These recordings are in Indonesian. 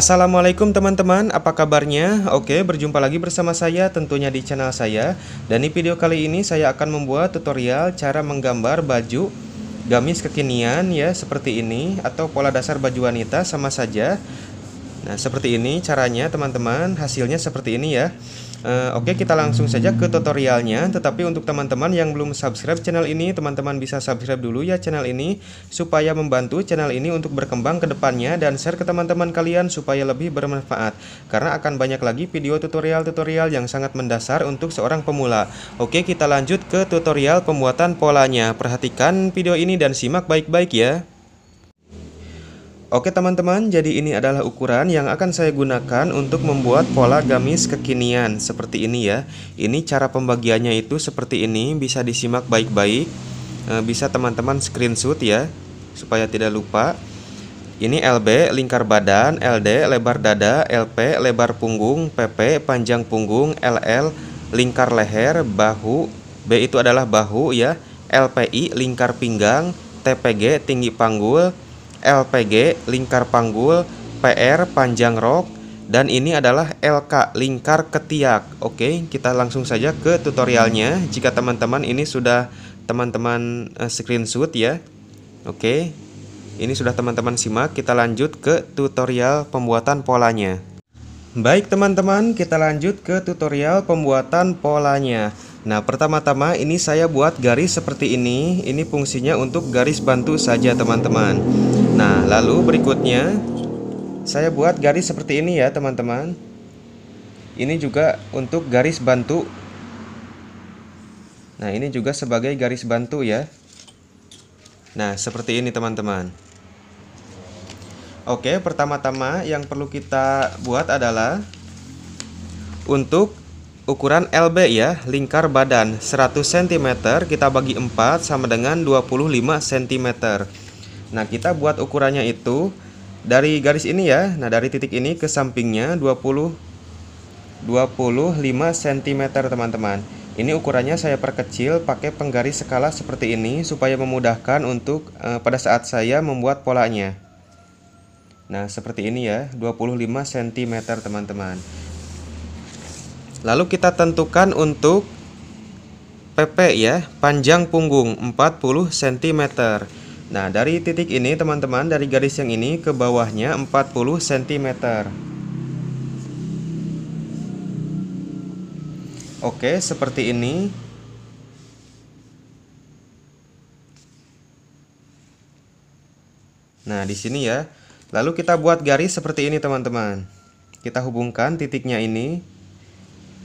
Assalamualaikum teman-teman, apa kabarnya? Oke, berjumpa lagi bersama saya tentunya di channel saya Dan di video kali ini saya akan membuat tutorial cara menggambar baju gamis kekinian ya seperti ini Atau pola dasar baju wanita sama saja Nah seperti ini caranya teman-teman, hasilnya seperti ini ya Eh, oke, kita langsung saja ke tutorialnya. Tetapi untuk teman-teman yang belum subscribe channel ini, teman-teman bisa subscribe dulu ya channel ini supaya membantu channel ini untuk berkembang ke depannya dan share ke teman-teman kalian supaya lebih bermanfaat. Karena akan banyak lagi video tutorial-tutorial yang sangat mendasar untuk seorang pemula. Oke, kita lanjut ke tutorial pembuatan polanya. Perhatikan video ini dan simak baik-baik ya. Oke teman-teman, jadi ini adalah ukuran yang akan saya gunakan untuk membuat pola gamis kekinian seperti ini ya. Ini cara pembagiannya itu seperti ini, bisa disimak baik-baik. Eh, bisa teman-teman screenshot ya, supaya tidak lupa. Ini LB, lingkar badan, LD, lebar dada, LP, lebar punggung, PP, panjang punggung, LL, lingkar leher, bahu, B itu adalah bahu ya, LPI, lingkar pinggang, TPG, tinggi panggul, LPG lingkar panggul, PR panjang rok, dan ini adalah LK lingkar ketiak. Oke, kita langsung saja ke tutorialnya. Jika teman-teman ini sudah teman-teman eh, screenshot ya. Oke. Ini sudah teman-teman simak, kita lanjut ke tutorial pembuatan polanya. Baik teman-teman, kita lanjut ke tutorial pembuatan polanya Nah pertama-tama ini saya buat garis seperti ini Ini fungsinya untuk garis bantu saja teman-teman Nah, lalu berikutnya saya buat garis seperti ini ya, teman-teman. Ini juga untuk garis bantu. Nah, ini juga sebagai garis bantu ya. Nah, seperti ini teman-teman. Oke, pertama-tama yang perlu kita buat adalah untuk ukuran LB ya, lingkar badan 100 cm kita bagi 4 sama dengan 25 cm. Nah, kita buat ukurannya itu dari garis ini ya. Nah, dari titik ini ke sampingnya 20 25 cm, teman-teman. Ini ukurannya saya perkecil pakai penggaris skala seperti ini supaya memudahkan untuk eh, pada saat saya membuat polanya. Nah, seperti ini ya, 25 cm, teman-teman. Lalu kita tentukan untuk PP ya, panjang punggung 40 cm. Nah, dari titik ini teman-teman, dari garis yang ini ke bawahnya 40 cm. Oke, seperti ini. Nah, di sini ya. Lalu kita buat garis seperti ini teman-teman. Kita hubungkan titiknya ini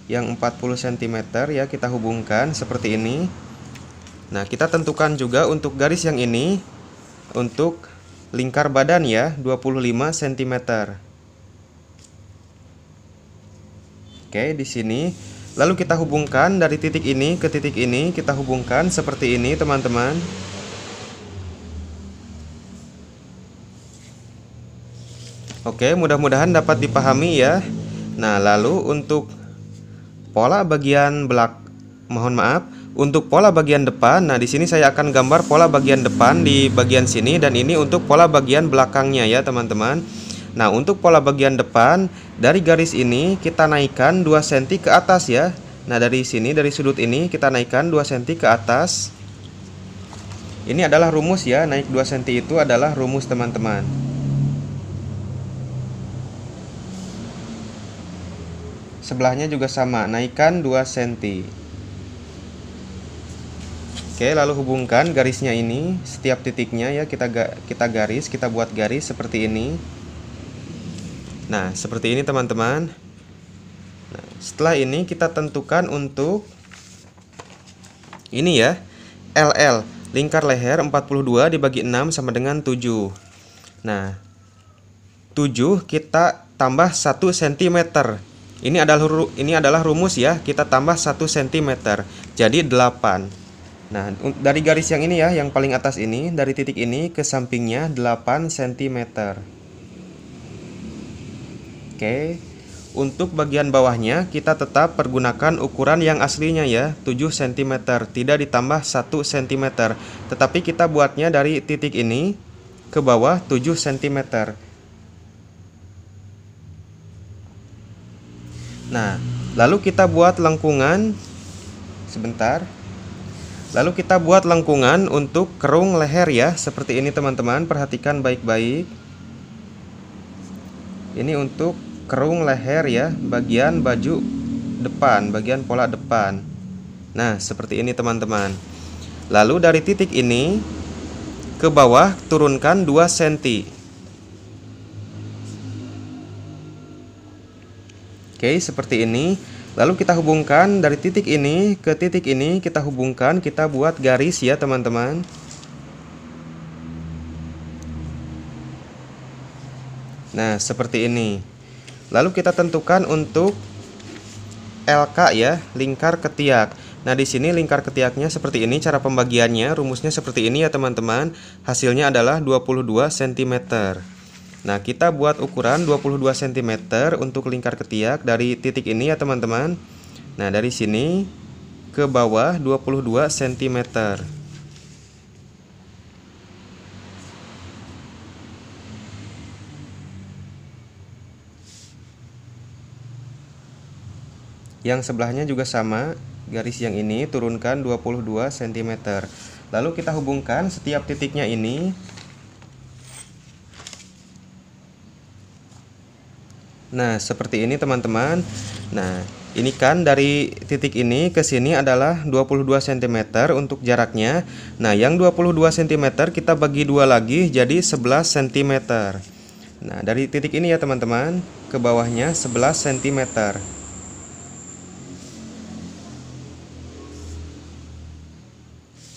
yang 40 cm ya, kita hubungkan seperti ini. Nah, kita tentukan juga untuk garis yang ini untuk lingkar badan ya, 25 cm. Oke, di sini lalu kita hubungkan dari titik ini ke titik ini, kita hubungkan seperti ini, teman-teman. Oke, mudah-mudahan dapat dipahami ya. Nah, lalu untuk pola bagian belak mohon maaf, untuk pola bagian depan nah di sini saya akan gambar pola bagian depan di bagian sini dan ini untuk pola bagian belakangnya ya teman-teman nah untuk pola bagian depan dari garis ini kita naikkan 2 cm ke atas ya nah dari sini dari sudut ini kita naikkan 2 cm ke atas ini adalah rumus ya naik 2 cm itu adalah rumus teman-teman sebelahnya juga sama naikkan 2 cm Oke, lalu hubungkan garisnya ini setiap titiknya ya kita ga, kita garis, kita buat garis seperti ini. Nah, seperti ini teman-teman. Nah, setelah ini kita tentukan untuk ini ya, LL, lingkar leher 42 dibagi 6 sama dengan 7. Nah, 7 kita tambah 1 cm. Ini adalah ini adalah rumus ya, kita tambah 1 cm. Jadi 8. Nah, dari garis yang ini ya, yang paling atas ini, dari titik ini ke sampingnya 8 cm. Oke. Untuk bagian bawahnya, kita tetap pergunakan ukuran yang aslinya ya, 7 cm, tidak ditambah 1 cm. Tetapi kita buatnya dari titik ini ke bawah 7 cm. Nah, lalu kita buat lengkungan sebentar. Lalu kita buat lengkungan untuk kerung leher ya, seperti ini teman-teman, perhatikan baik-baik. Ini untuk kerung leher ya, bagian baju depan, bagian pola depan. Nah, seperti ini teman-teman. Lalu dari titik ini ke bawah turunkan 2 cm. Oke, seperti ini. Lalu kita hubungkan dari titik ini ke titik ini kita hubungkan, kita buat garis ya teman-teman. Nah, seperti ini. Lalu kita tentukan untuk LK ya, lingkar ketiak. Nah, di sini lingkar ketiaknya seperti ini, cara pembagiannya, rumusnya seperti ini ya teman-teman. Hasilnya adalah 22 cm. Nah, kita buat ukuran 22 cm untuk lingkar ketiak dari titik ini ya, teman-teman. Nah, dari sini ke bawah 22 cm. Yang sebelahnya juga sama, garis yang ini turunkan 22 cm. Lalu kita hubungkan setiap titiknya ini Nah, seperti ini teman-teman. Nah, ini kan dari titik ini ke sini adalah 22 cm untuk jaraknya. Nah, yang 22 cm kita bagi dua lagi jadi 11 cm. Nah, dari titik ini ya teman-teman, ke bawahnya 11 cm.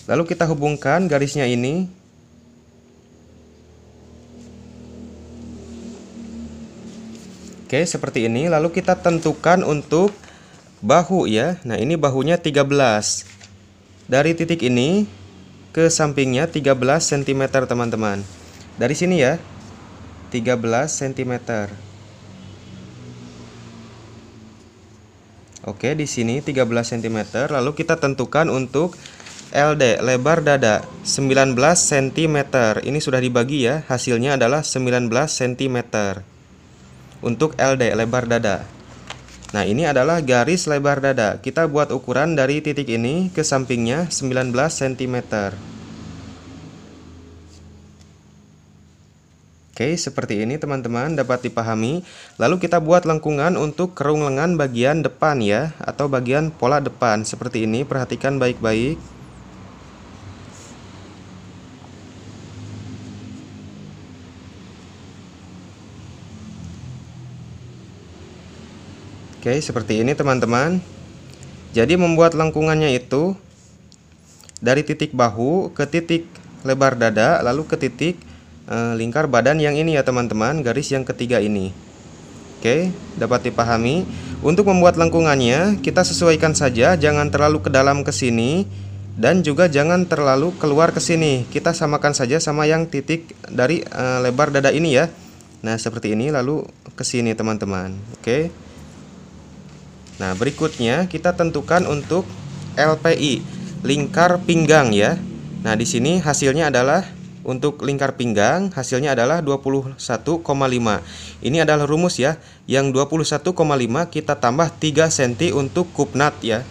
Lalu kita hubungkan garisnya ini Oke, seperti ini. Lalu kita tentukan untuk bahu ya. Nah, ini bahunya 13. Dari titik ini ke sampingnya 13 cm, teman-teman. Dari sini ya. 13 cm. Oke, di sini 13 cm. Lalu kita tentukan untuk LD lebar dada 19 cm. Ini sudah dibagi ya, hasilnya adalah 19 cm untuk LD lebar dada. Nah, ini adalah garis lebar dada. Kita buat ukuran dari titik ini ke sampingnya 19 cm. Oke, seperti ini teman-teman dapat dipahami. Lalu kita buat lengkungan untuk kerung lengan bagian depan ya atau bagian pola depan seperti ini. Perhatikan baik-baik. Oke seperti ini teman-teman Jadi membuat lengkungannya itu Dari titik bahu ke titik lebar dada Lalu ke titik eh, lingkar badan yang ini ya teman-teman Garis yang ketiga ini Oke dapat dipahami Untuk membuat lengkungannya kita sesuaikan saja Jangan terlalu ke dalam ke sini dan juga jangan terlalu keluar ke sini. Kita samakan saja sama yang titik dari e, lebar dada ini ya. Nah, seperti ini lalu ke sini teman-teman. Oke. Okay. Nah, berikutnya kita tentukan untuk LPI, lingkar pinggang ya. Nah, di sini hasilnya adalah untuk lingkar pinggang hasilnya adalah 21,5. Ini adalah rumus ya. Yang 21,5 kita tambah 3 cm untuk kupnat ya.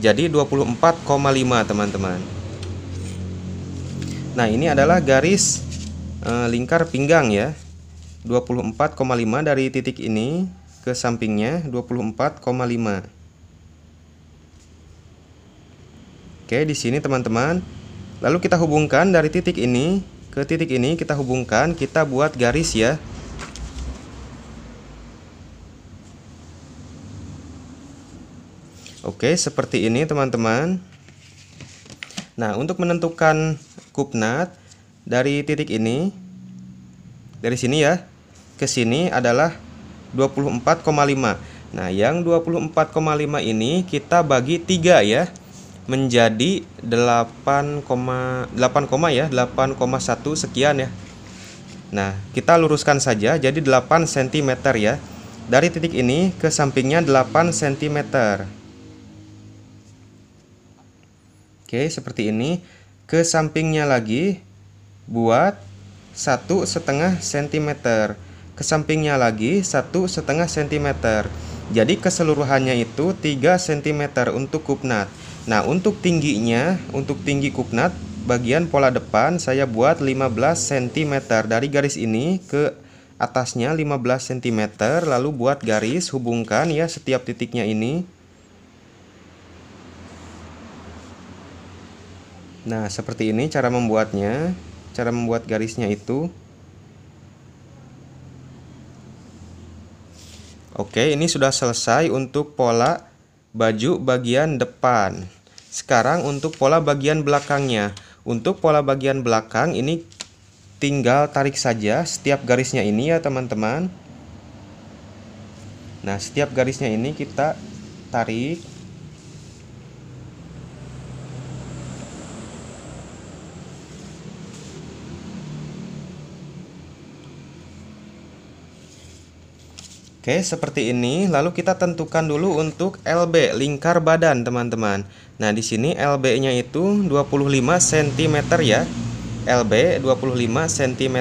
Jadi 24,5 teman-teman. Nah, ini adalah garis e, lingkar pinggang ya. 24,5 dari titik ini ke sampingnya 24,5 Oke di sini teman-teman lalu kita hubungkan dari titik ini ke titik ini kita hubungkan kita buat garis ya Oke seperti ini teman-teman Nah untuk menentukan kupnat dari titik ini dari sini ya ke sini adalah 24,5 Nah yang 24,5 ini kita bagi 3 ya Menjadi 8,8 ya 8,1 sekian ya Nah kita luruskan saja jadi 8 cm ya Dari titik ini ke sampingnya 8 cm Oke seperti ini Ke sampingnya lagi Buat satu setengah sentimeter ke sampingnya lagi satu setengah cm. Jadi keseluruhannya itu 3 cm untuk kupnat. Nah, untuk tingginya, untuk tinggi kupnat bagian pola depan saya buat 15 cm dari garis ini ke atasnya 15 cm lalu buat garis hubungkan ya setiap titiknya ini nah seperti ini cara membuatnya cara membuat garisnya itu Oke, ini sudah selesai untuk pola baju bagian depan. Sekarang untuk pola bagian belakangnya. Untuk pola bagian belakang ini tinggal tarik saja setiap garisnya ini ya teman-teman. Nah, setiap garisnya ini kita tarik Oke, seperti ini. Lalu kita tentukan dulu untuk LB, lingkar badan, teman-teman. Nah, di sini LB-nya itu 25 cm ya. LB 25 cm.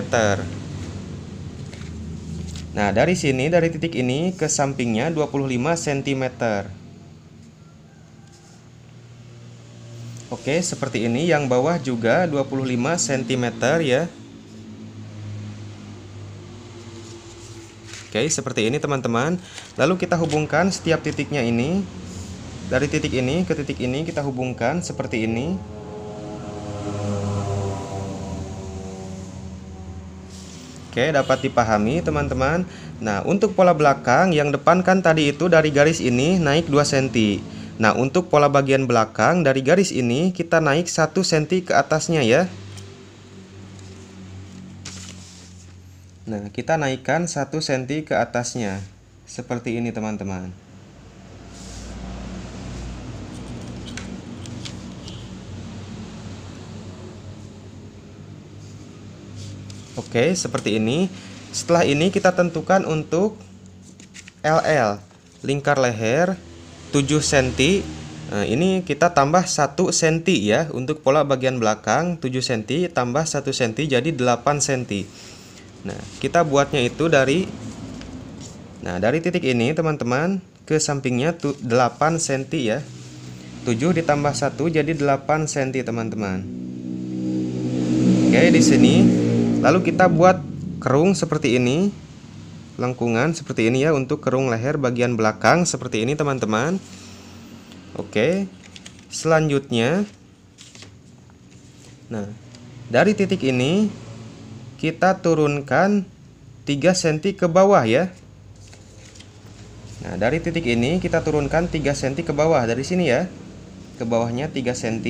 Nah, dari sini, dari titik ini ke sampingnya 25 cm. Oke, seperti ini. Yang bawah juga 25 cm ya. Oke, seperti ini teman-teman. Lalu kita hubungkan setiap titiknya ini. Dari titik ini ke titik ini kita hubungkan seperti ini. Oke, dapat dipahami teman-teman. Nah, untuk pola belakang yang depan kan tadi itu dari garis ini naik 2 cm. Nah, untuk pola bagian belakang dari garis ini kita naik 1 cm ke atasnya ya. Nah, kita naikkan 1 cm ke atasnya. Seperti ini, teman-teman. Oke, seperti ini. Setelah ini kita tentukan untuk LL, lingkar leher 7 cm. Nah, ini kita tambah 1 cm ya untuk pola bagian belakang 7 cm tambah 1 cm jadi 8 cm. Nah, kita buatnya itu dari Nah, dari titik ini teman-teman ke sampingnya 8 cm ya. 7 ditambah 1 jadi 8 cm teman-teman. Oke, di sini lalu kita buat kerung seperti ini. Lengkungan seperti ini ya untuk kerung leher bagian belakang seperti ini teman-teman. Oke. Selanjutnya Nah, dari titik ini kita turunkan 3 cm ke bawah ya Nah dari titik ini kita turunkan 3 cm ke bawah dari sini ya ke bawahnya 3 cm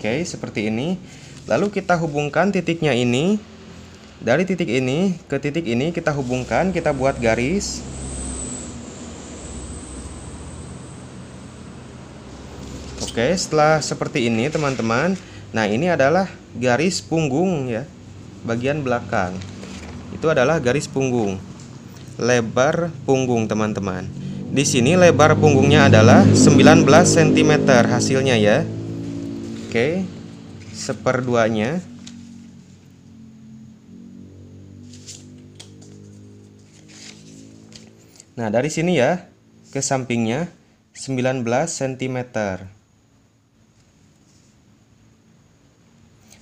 Oke seperti ini lalu kita hubungkan titiknya ini dari titik ini ke titik ini kita hubungkan kita buat garis Oke setelah seperti ini teman-teman Nah, ini adalah garis punggung ya, bagian belakang. Itu adalah garis punggung. Lebar punggung, teman-teman. Di sini lebar punggungnya adalah 19 cm hasilnya ya. Oke. Seperduanya. Nah, dari sini ya ke sampingnya 19 cm.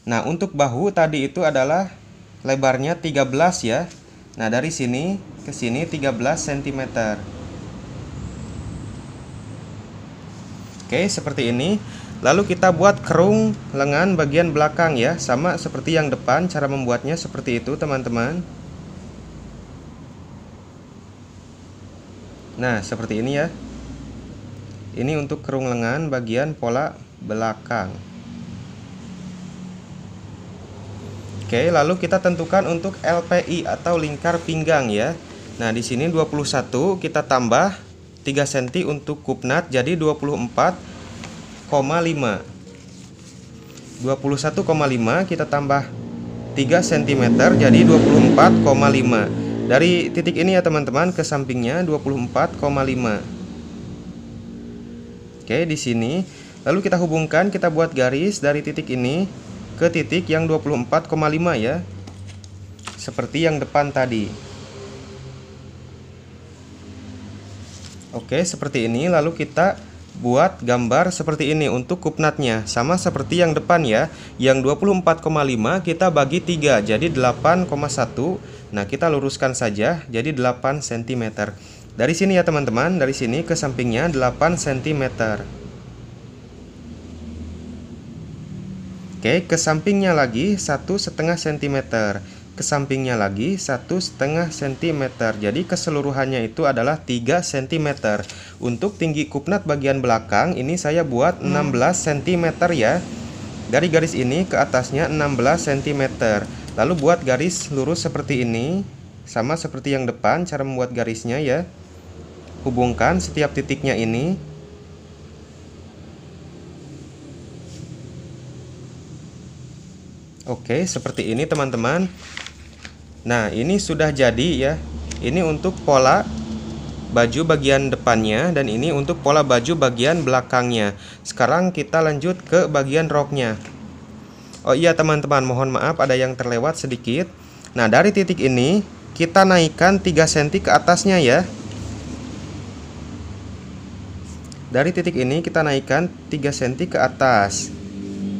Nah, untuk bahu tadi itu adalah lebarnya 13 ya. Nah, dari sini ke sini 13 cm. Oke, seperti ini. Lalu kita buat kerung lengan bagian belakang ya, sama seperti yang depan. Cara membuatnya seperti itu, teman-teman. Nah, seperti ini ya. Ini untuk kerung lengan bagian pola belakang. Oke, lalu kita tentukan untuk LPI atau lingkar pinggang ya. Nah, di sini 21 kita tambah 3 cm untuk kupnat jadi 24,5. 21,5 kita tambah 3 cm jadi 24,5. Dari titik ini ya teman-teman ke sampingnya 24,5. Oke, di sini lalu kita hubungkan kita buat garis dari titik ini ke titik yang 24,5 ya seperti yang depan tadi Oke seperti ini lalu kita buat gambar seperti ini untuk kupnatnya sama seperti yang depan ya yang 24,5 kita bagi 3 jadi 8,1 nah kita luruskan saja jadi 8 cm dari sini ya teman-teman dari sini ke sampingnya 8 cm Oke, ke sampingnya lagi satu setengah cm. Ke sampingnya lagi satu setengah cm. Jadi keseluruhannya itu adalah 3 cm. Untuk tinggi kupnat bagian belakang ini saya buat 16 cm hmm. ya. Dari garis ini ke atasnya 16 cm. Lalu buat garis lurus seperti ini. Sama seperti yang depan cara membuat garisnya ya. Hubungkan setiap titiknya ini Oke, seperti ini teman-teman. Nah, ini sudah jadi ya. Ini untuk pola baju bagian depannya dan ini untuk pola baju bagian belakangnya. Sekarang kita lanjut ke bagian roknya. Oh iya teman-teman, mohon maaf ada yang terlewat sedikit. Nah, dari titik ini kita naikkan 3 cm ke atasnya ya. Dari titik ini kita naikkan 3 cm ke atas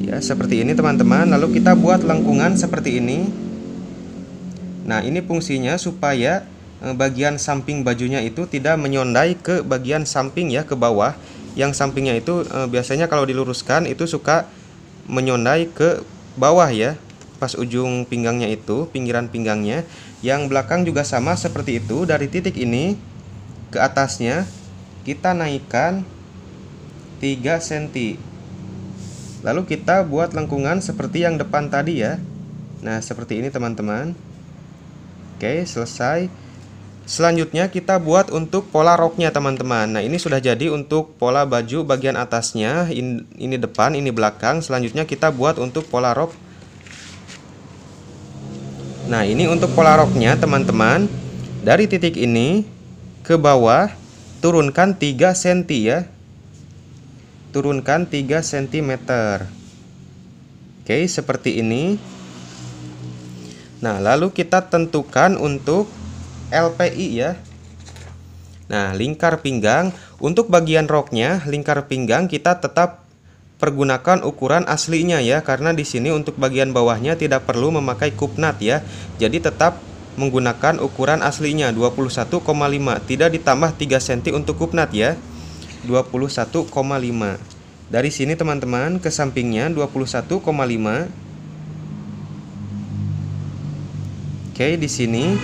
ya seperti ini teman-teman lalu kita buat lengkungan seperti ini nah ini fungsinya supaya e, bagian samping bajunya itu tidak menyondai ke bagian samping ya ke bawah yang sampingnya itu e, biasanya kalau diluruskan itu suka menyondai ke bawah ya pas ujung pinggangnya itu pinggiran pinggangnya yang belakang juga sama seperti itu dari titik ini ke atasnya kita naikkan 3 cm Lalu kita buat lengkungan seperti yang depan tadi ya. Nah, seperti ini teman-teman. Oke, selesai. Selanjutnya kita buat untuk pola roknya teman-teman Nah ini sudah jadi untuk pola baju bagian atasnya Ini depan, ini belakang Selanjutnya kita buat untuk pola rok Nah ini untuk pola roknya teman-teman Dari titik ini ke bawah Turunkan 3 cm ya turunkan 3 cm Oke seperti ini Nah lalu kita tentukan untuk LPI ya Nah lingkar pinggang untuk bagian roknya lingkar pinggang kita tetap pergunakan ukuran aslinya ya karena di sini untuk bagian bawahnya tidak perlu memakai kupnat ya jadi tetap menggunakan ukuran aslinya 21,5 tidak ditambah 3 cm untuk kupnat ya 21,5 dari sini teman-teman ke sampingnya 21,5 Oke di sini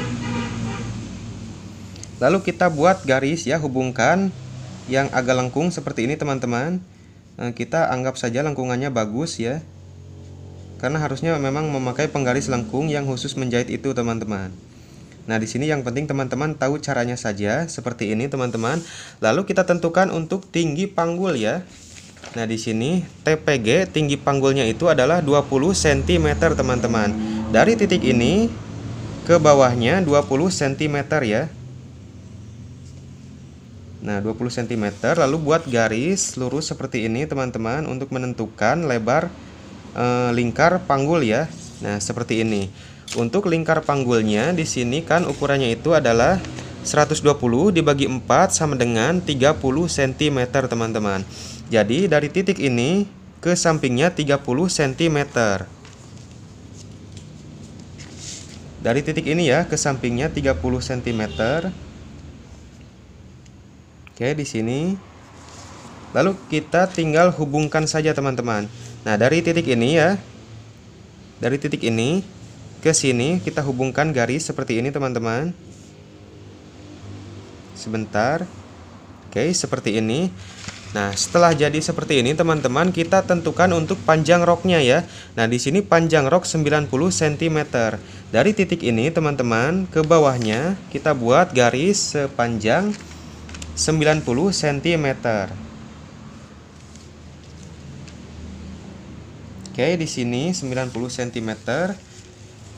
lalu kita buat garis ya hubungkan yang agak lengkung seperti ini teman-teman nah, kita anggap saja lengkungannya bagus ya karena harusnya memang memakai penggaris lengkung yang khusus menjahit itu teman-teman Nah, di sini yang penting teman-teman tahu caranya saja seperti ini teman-teman. Lalu kita tentukan untuk tinggi panggul ya. Nah, di sini TPG tinggi panggulnya itu adalah 20 cm teman-teman. Dari titik ini ke bawahnya 20 cm ya. Nah, 20 cm lalu buat garis lurus seperti ini teman-teman untuk menentukan lebar e, lingkar panggul ya. Nah, seperti ini. Untuk lingkar panggulnya di sini kan ukurannya itu adalah 120 dibagi 4 sama dengan 30 cm teman-teman. Jadi dari titik ini ke sampingnya 30 cm. Dari titik ini ya ke sampingnya 30 cm. Oke, di sini. Lalu kita tinggal hubungkan saja teman-teman. Nah, dari titik ini ya. Dari titik ini ke sini kita hubungkan garis seperti ini teman-teman sebentar oke seperti ini Nah, setelah jadi seperti ini, teman-teman, kita tentukan untuk panjang roknya ya. Nah, di sini panjang rok 90 cm. Dari titik ini, teman-teman, ke bawahnya kita buat garis sepanjang 90 cm. Oke, di sini 90 cm.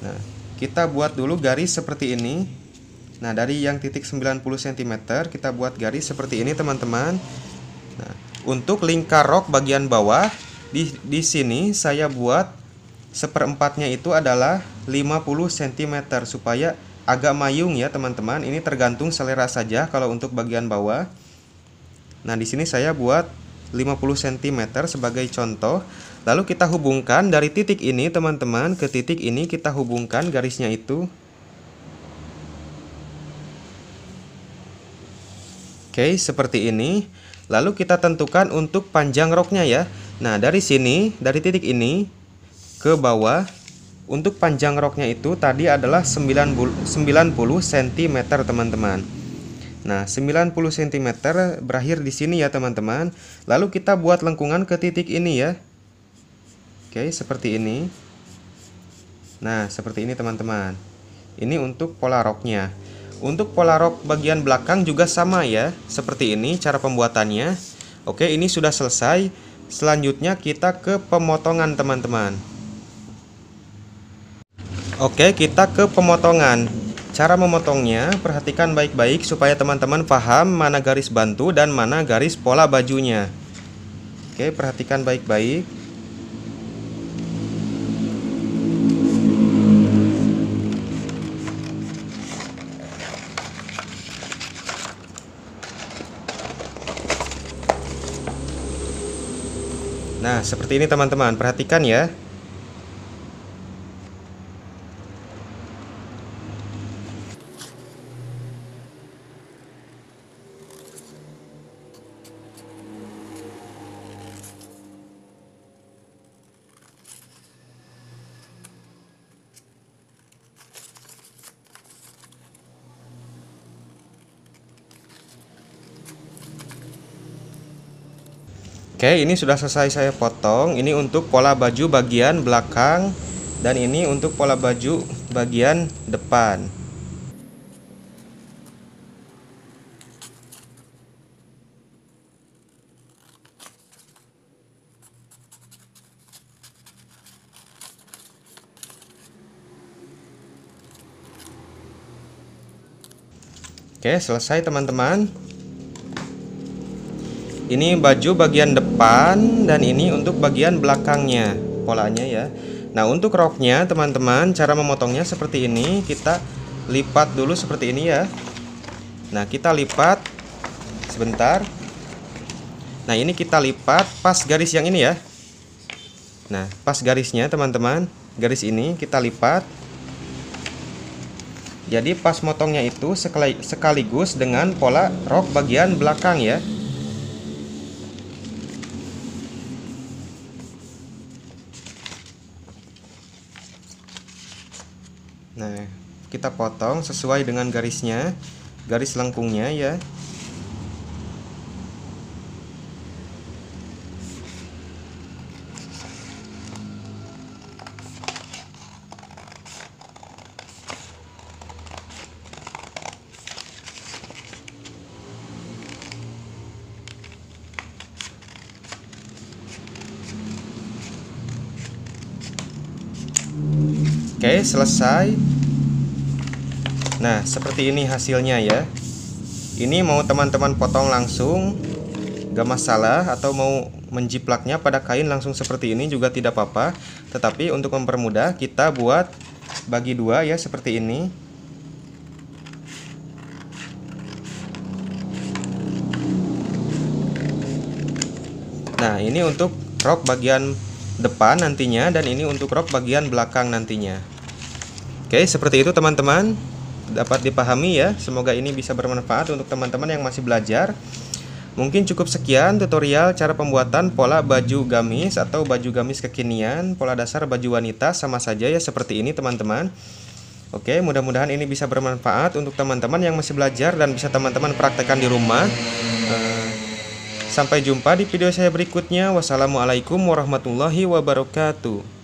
Nah, kita buat dulu garis seperti ini. Nah, dari yang titik 90 cm kita buat garis seperti ini, teman-teman. Nah, untuk lingkar rok bagian bawah di di sini saya buat seperempatnya itu adalah 50 cm supaya agak mayung ya, teman-teman. Ini tergantung selera saja kalau untuk bagian bawah. Nah, di sini saya buat 50 cm sebagai contoh Lalu kita hubungkan dari titik ini teman-teman ke titik ini kita hubungkan garisnya itu. Oke, seperti ini. Lalu kita tentukan untuk panjang roknya ya. Nah, dari sini, dari titik ini ke bawah untuk panjang roknya itu tadi adalah 90, 90 cm teman-teman. Nah, 90 cm berakhir di sini ya teman-teman. Lalu kita buat lengkungan ke titik ini ya. Oke, seperti ini. Nah, seperti ini teman-teman. Ini untuk pola roknya. Untuk pola rok bagian belakang juga sama ya, seperti ini cara pembuatannya. Oke, ini sudah selesai. Selanjutnya kita ke pemotongan teman-teman. Oke, kita ke pemotongan. Cara memotongnya, perhatikan baik-baik supaya teman-teman paham mana garis bantu dan mana garis pola bajunya. Oke, perhatikan baik-baik. Nah, seperti ini teman-teman, perhatikan ya. Oke, ini sudah selesai saya potong. Ini untuk pola baju bagian belakang dan ini untuk pola baju bagian depan. Oke, selesai teman-teman ini baju bagian depan dan ini untuk bagian belakangnya polanya ya Nah untuk roknya teman-teman cara memotongnya seperti ini kita lipat dulu seperti ini ya Nah kita lipat sebentar Nah ini kita lipat pas garis yang ini ya Nah pas garisnya teman-teman garis ini kita lipat Jadi pas motongnya itu sekaligus dengan pola rok bagian belakang ya kita potong sesuai dengan garisnya, garis lengkungnya ya. Oke, selesai. Nah, seperti ini hasilnya ya. Ini mau teman-teman potong langsung gak masalah atau mau menjiplaknya pada kain langsung seperti ini juga tidak apa-apa. Tetapi untuk mempermudah kita buat bagi dua ya seperti ini. Nah, ini untuk rok bagian depan nantinya dan ini untuk rok bagian belakang nantinya. Oke, seperti itu teman-teman dapat dipahami ya. Semoga ini bisa bermanfaat untuk teman-teman yang masih belajar. Mungkin cukup sekian tutorial cara pembuatan pola baju gamis atau baju gamis kekinian, pola dasar baju wanita sama saja ya seperti ini teman-teman. Oke, mudah-mudahan ini bisa bermanfaat untuk teman-teman yang masih belajar dan bisa teman-teman praktekkan di rumah. Eh, sampai jumpa di video saya berikutnya. Wassalamualaikum warahmatullahi wabarakatuh.